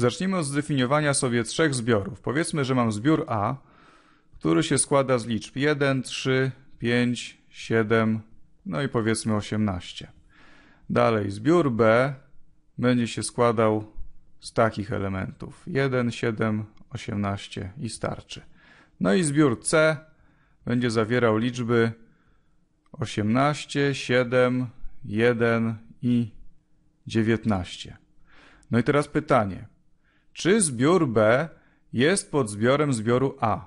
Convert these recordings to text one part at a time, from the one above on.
Zacznijmy od zdefiniowania sobie trzech zbiorów. Powiedzmy, że mam zbiór A, który się składa z liczb 1, 3, 5, 7, no i powiedzmy 18. Dalej, zbiór B będzie się składał z takich elementów 1, 7, 18 i starczy. No i zbiór C będzie zawierał liczby 18, 7, 1 i 19. No i teraz pytanie czy zbiór B jest podzbiorem zbioru A.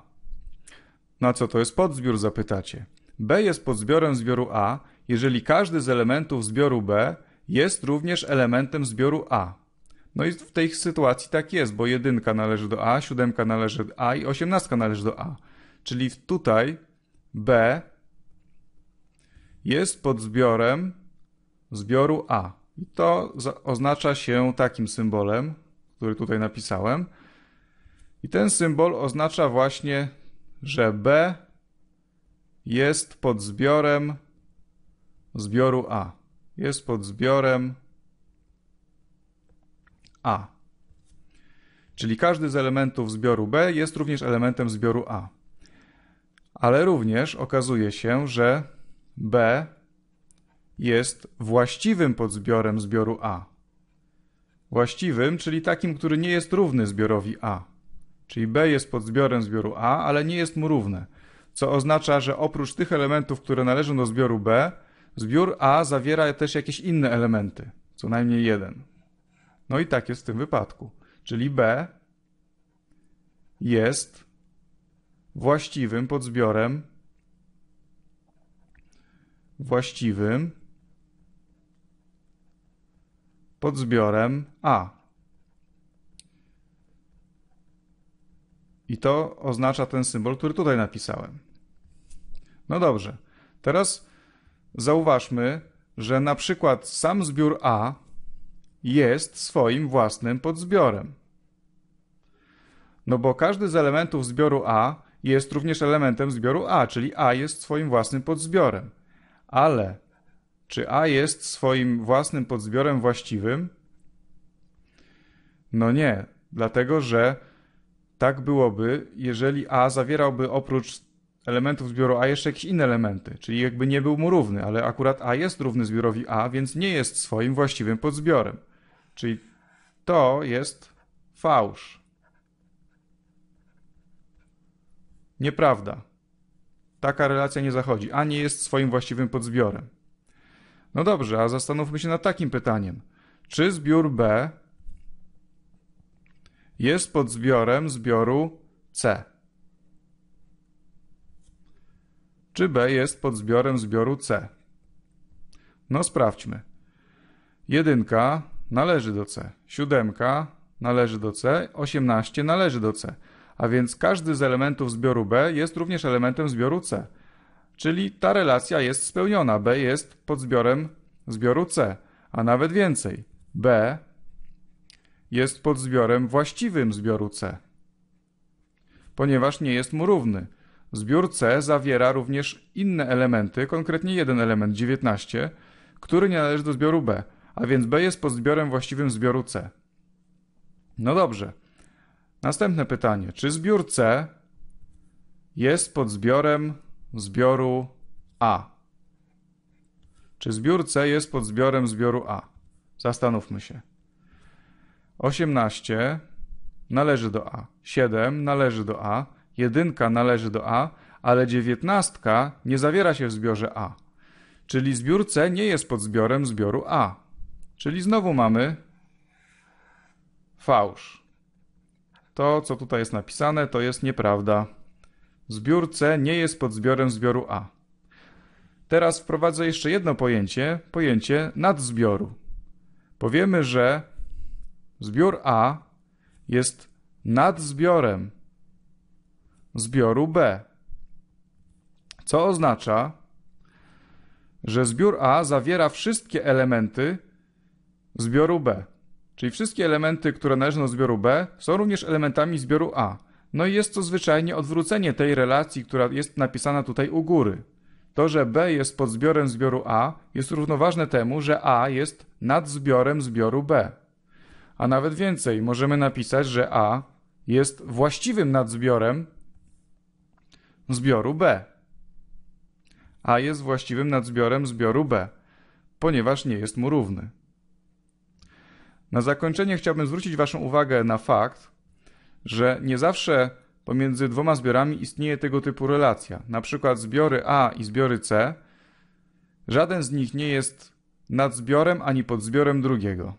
Na co to jest podzbiór, zapytacie. B jest podzbiorem zbioru A, jeżeli każdy z elementów zbioru B jest również elementem zbioru A. No i w tej sytuacji tak jest, bo jedynka należy do A, siódemka należy do A i osiemnastka należy do A. Czyli tutaj B jest podzbiorem zbioru A. I to oznacza się takim symbolem, który tutaj napisałem. I ten symbol oznacza właśnie, że B jest pod zbiorem zbioru A. Jest pod zbiorem A. Czyli każdy z elementów zbioru B jest również elementem zbioru A. Ale również okazuje się, że B jest właściwym podzbiorem zbioru A właściwym, czyli takim, który nie jest równy zbiorowi A. Czyli B jest podzbiorem zbioru A, ale nie jest mu równe, co oznacza, że oprócz tych elementów, które należą do zbioru B, zbiór A zawiera też jakieś inne elementy, co najmniej jeden. No i tak jest w tym wypadku. Czyli B jest właściwym podzbiorem właściwym pod zbiorem A. I to oznacza ten symbol, który tutaj napisałem. No dobrze, teraz zauważmy, że na przykład sam zbiór A jest swoim własnym podzbiorem. No bo każdy z elementów zbioru A jest również elementem zbioru A, czyli A jest swoim własnym podzbiorem. Ale czy A jest swoim własnym podzbiorem właściwym? No nie, dlatego że tak byłoby, jeżeli A zawierałby oprócz elementów zbioru A jeszcze jakieś inne elementy, czyli jakby nie był mu równy, ale akurat A jest równy zbiorowi A, więc nie jest swoim właściwym podzbiorem. Czyli to jest fałsz. Nieprawda. Taka relacja nie zachodzi. A nie jest swoim właściwym podzbiorem. No dobrze, a zastanówmy się nad takim pytaniem. Czy zbiór B jest podzbiorem zbioru C? Czy B jest podzbiorem zbioru C? No sprawdźmy. Jedynka należy do C, siódemka należy do C, Osiemnaście należy do C. A więc każdy z elementów zbioru B jest również elementem zbioru C. Czyli ta relacja jest spełniona. B jest podzbiorem zbioru C, a nawet więcej. B jest podzbiorem właściwym zbioru C, ponieważ nie jest mu równy. Zbiór C zawiera również inne elementy, konkretnie jeden element, 19, który nie należy do zbioru B, a więc B jest podzbiorem właściwym zbioru C. No dobrze. Następne pytanie. Czy zbiór C jest podzbiorem zbioru A. Czy zbiór C jest pod zbiorem zbioru A? Zastanówmy się. 18 należy do A, 7 należy do A, 1 należy do A, ale 19 nie zawiera się w zbiorze A. Czyli zbiór C nie jest pod zbiorem zbioru A. Czyli znowu mamy fałsz. To, co tutaj jest napisane, to jest nieprawda. Zbiór C nie jest podzbiorem zbioru A. Teraz wprowadzę jeszcze jedno pojęcie, pojęcie nadzbioru. Powiemy, że zbiór A jest nadzbiorem zbioru B, co oznacza, że zbiór A zawiera wszystkie elementy zbioru B. Czyli wszystkie elementy, które należą do zbioru B, są również elementami zbioru A. No i jest to zwyczajnie odwrócenie tej relacji, która jest napisana tutaj u góry. To, że B jest pod zbiorem zbioru A, jest równoważne temu, że A jest nad zbiorem zbioru B. A nawet więcej, możemy napisać, że A jest właściwym nadzbiorem zbioru B. A jest właściwym nadzbiorem zbioru B, ponieważ nie jest mu równy. Na zakończenie chciałbym zwrócić Waszą uwagę na fakt, że nie zawsze pomiędzy dwoma zbiorami istnieje tego typu relacja. Na przykład zbiory A i zbiory C, żaden z nich nie jest nad zbiorem ani pod zbiorem drugiego.